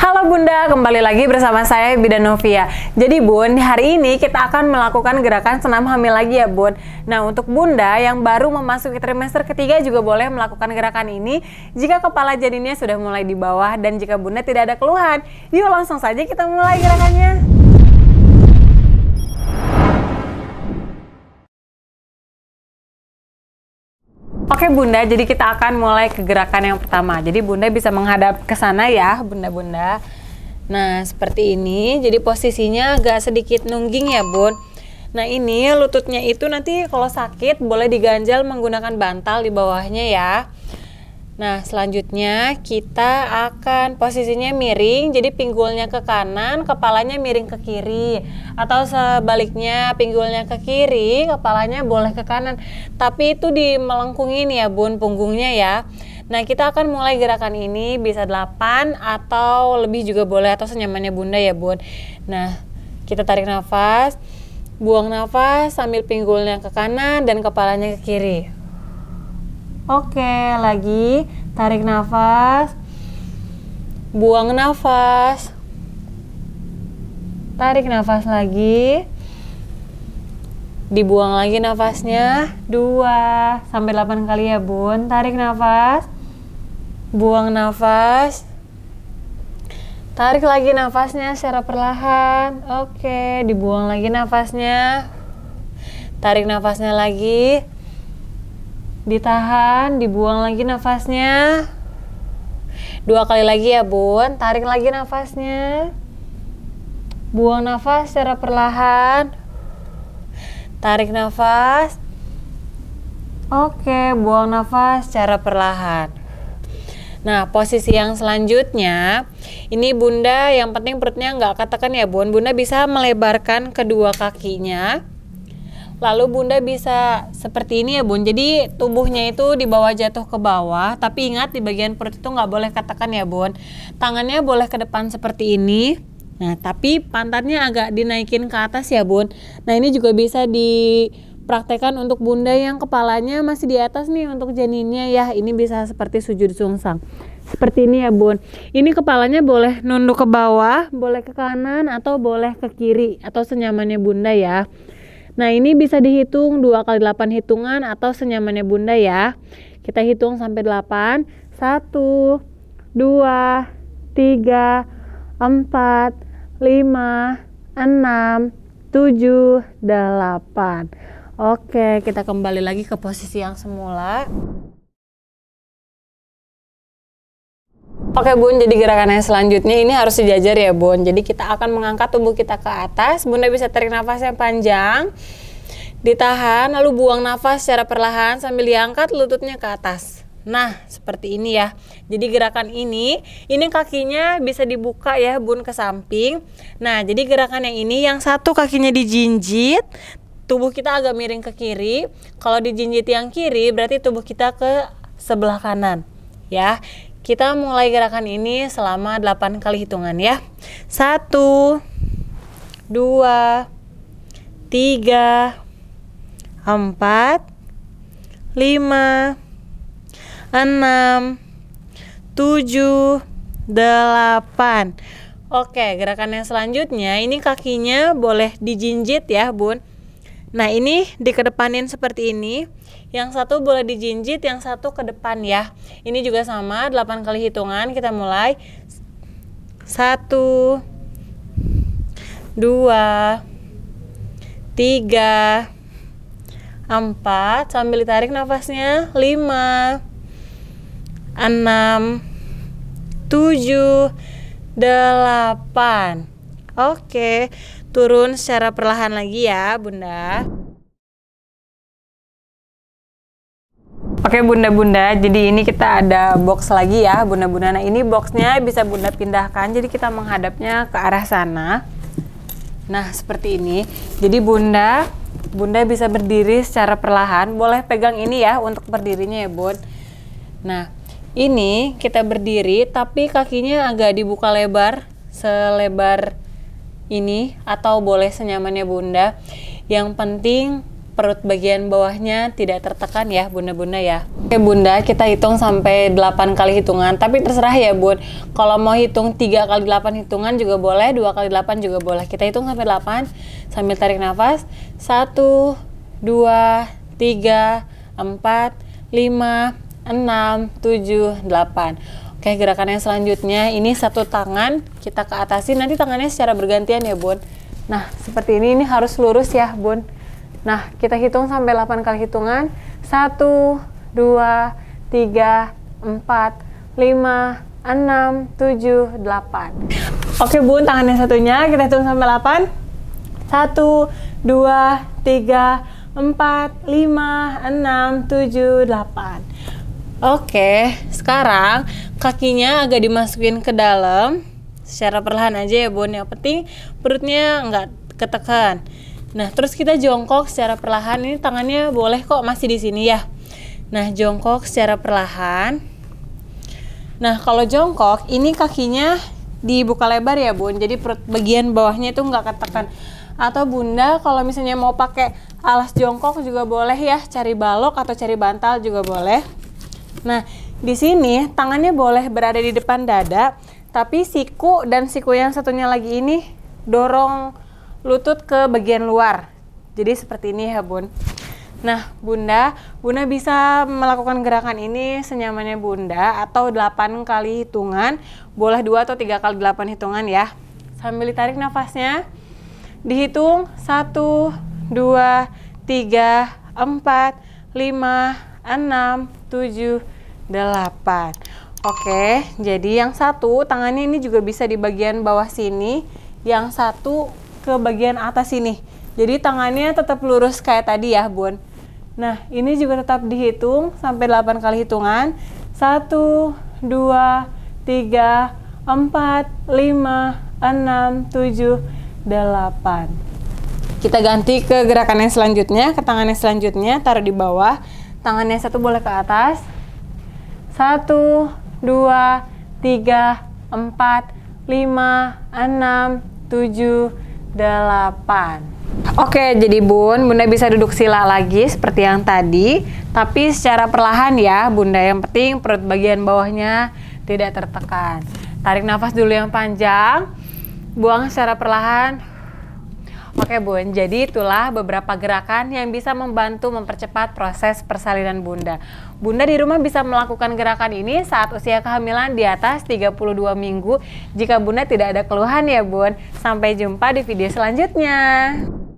Halo Bunda, kembali lagi bersama saya Bida Novia. Jadi Bun, hari ini kita akan melakukan gerakan senam hamil lagi ya Bun. Nah untuk Bunda yang baru memasuki trimester ketiga juga boleh melakukan gerakan ini jika kepala janinnya sudah mulai di bawah dan jika Bunda tidak ada keluhan. Yuk langsung saja kita mulai gerakannya. Oke Bunda, jadi kita akan mulai ke gerakan yang pertama. Jadi Bunda bisa menghadap ke sana ya, Bunda-bunda. Nah, seperti ini. Jadi posisinya agak sedikit nungging ya, Bun. Nah, ini lututnya itu nanti kalau sakit boleh diganjal menggunakan bantal di bawahnya ya. Nah, selanjutnya kita akan posisinya miring, jadi pinggulnya ke kanan, kepalanya miring ke kiri. Atau sebaliknya, pinggulnya ke kiri, kepalanya boleh ke kanan. Tapi itu di melengkungin ya bun, punggungnya ya. Nah, kita akan mulai gerakan ini bisa 8 atau lebih juga boleh atau senyamannya bunda ya bun. Nah, kita tarik nafas, buang nafas sambil pinggulnya ke kanan dan kepalanya ke kiri. Oke, lagi tarik nafas. Buang nafas. Tarik nafas lagi. Dibuang lagi nafasnya. dua sampai delapan kali ya, Bun. Tarik nafas. Buang nafas. Tarik lagi nafasnya secara perlahan. Oke, dibuang lagi nafasnya. Tarik nafasnya lagi. Ditahan, dibuang lagi nafasnya. Dua kali lagi ya, Bun. Tarik lagi nafasnya. Buang nafas secara perlahan. Tarik nafas. Oke, buang nafas secara perlahan. Nah, posisi yang selanjutnya, ini bunda yang penting perutnya nggak katakan ya bun. Bunda bisa melebarkan kedua kakinya lalu bunda bisa seperti ini ya bun jadi tubuhnya itu di bawah jatuh ke bawah tapi ingat di bagian perut itu nggak boleh katakan ya bun tangannya boleh ke depan seperti ini nah tapi pantatnya agak dinaikin ke atas ya bun nah ini juga bisa di untuk bunda yang kepalanya masih di atas nih untuk janinnya ya ini bisa seperti sujud sungsang seperti ini ya bun ini kepalanya boleh nunduk ke bawah boleh ke kanan atau boleh ke kiri atau senyamannya bunda ya Nah ini bisa dihitung 2 kali 8 hitungan atau senyamannya bunda ya. Kita hitung sampai 8. 1, 2, 3, 4, 5, 6, 7, 8. Oke, kita kembali lagi ke posisi yang semula. Oke Bun, jadi gerakan yang selanjutnya ini harus dijajar ya Bun. Jadi kita akan mengangkat tubuh kita ke atas. Bunda bisa tarik nafas yang panjang. Ditahan, lalu buang nafas secara perlahan sambil diangkat lututnya ke atas. Nah, seperti ini ya. Jadi gerakan ini, ini kakinya bisa dibuka ya Bun ke samping. Nah, jadi gerakan yang ini yang satu kakinya dijinjit, tubuh kita agak miring ke kiri. Kalau dijinjit yang kiri berarti tubuh kita ke sebelah kanan ya. Kita mulai gerakan ini selama 8 kali hitungan ya. 1 2 3 4 5 6 7 8. Oke, gerakan yang selanjutnya ini kakinya boleh dijinjit ya, Bun. Nah ini dikedepanin seperti ini Yang satu boleh dijinjit, yang satu ke depan ya Ini juga sama, 8 kali hitungan Kita mulai satu dua tiga empat sambil ditarik nafasnya lima enam tujuh delapan Oke turun secara perlahan lagi ya, Bunda. Oke bunda-bunda, jadi ini kita ada box lagi ya bunda-bunda. Nah ini boxnya bisa bunda pindahkan, jadi kita menghadapnya ke arah sana. Nah seperti ini, jadi bunda bunda bisa berdiri secara perlahan. Boleh pegang ini ya untuk berdirinya ya bun. Nah ini kita berdiri tapi kakinya agak dibuka lebar, selebar ini atau boleh senyamannya bunda. Yang penting perut bagian bawahnya tidak tertekan ya bunda-bunda ya. Oke bunda, kita hitung sampai 8 kali hitungan. Tapi terserah ya bun, kalau mau hitung 3 kali 8 hitungan juga boleh, 2 kali 8 juga boleh. Kita hitung sampai 8 sambil tarik nafas. 1, 2, 3, 4, 5, 6, 7, 8. Oke, gerakan yang selanjutnya ini satu tangan kita ke atasin nanti tangannya secara bergantian ya, Bun. Nah, seperti ini ini harus lurus ya, Bun. Nah, kita hitung sampai 8 kali hitungan. Satu dua tiga empat lima enam tujuh delapan. Oke, Bun, tangannya satunya kita hitung sampai 8. Satu dua tiga empat lima enam tujuh delapan. Oke, sekarang kakinya agak dimasukin ke dalam secara perlahan aja ya Bun. Yang penting perutnya nggak ketekan. Nah, terus kita jongkok secara perlahan. Ini tangannya boleh kok masih di sini ya. Nah, jongkok secara perlahan. Nah, kalau jongkok ini kakinya dibuka lebar ya Bun. Jadi perut bagian bawahnya itu nggak ketekan. Atau Bunda kalau misalnya mau pakai alas jongkok juga boleh ya, cari balok atau cari bantal juga boleh. Nah, di sini tangannya boleh berada di depan dada, tapi siku dan siku yang satunya lagi ini dorong lutut ke bagian luar. Jadi seperti ini ya, Bun. Nah, Bunda, Bunda bisa melakukan gerakan ini senyamannya Bunda atau 8 kali hitungan, boleh 2 atau 3 kali 8 hitungan ya. Sambil ditarik nafasnya, dihitung 1, 2, 3, 4, 5, 6, 7, 8. Oke, jadi yang satu tangannya ini juga bisa di bagian bawah sini, yang satu ke bagian atas sini. Jadi tangannya tetap lurus kayak tadi ya, Bun. Nah, ini juga tetap dihitung sampai 8 kali hitungan. 1, 2, 3, 4, 5, 6, 7, 8. Kita ganti ke gerakan yang selanjutnya, ke tangan yang selanjutnya, taruh di bawah. Tangannya satu boleh ke atas. Satu, dua, tiga, empat, lima, enam, tujuh, delapan. Oke, jadi Bun, Bunda bisa duduk sila lagi seperti yang tadi, tapi secara perlahan ya, Bunda. Yang penting perut bagian bawahnya tidak tertekan. Tarik nafas dulu yang panjang, buang secara perlahan. Oke Bun, jadi itulah beberapa gerakan yang bisa membantu mempercepat proses persalinan Bunda. Bunda di rumah bisa melakukan gerakan ini saat usia kehamilan di atas 32 minggu jika Bunda tidak ada keluhan ya Bun. Sampai jumpa di video selanjutnya.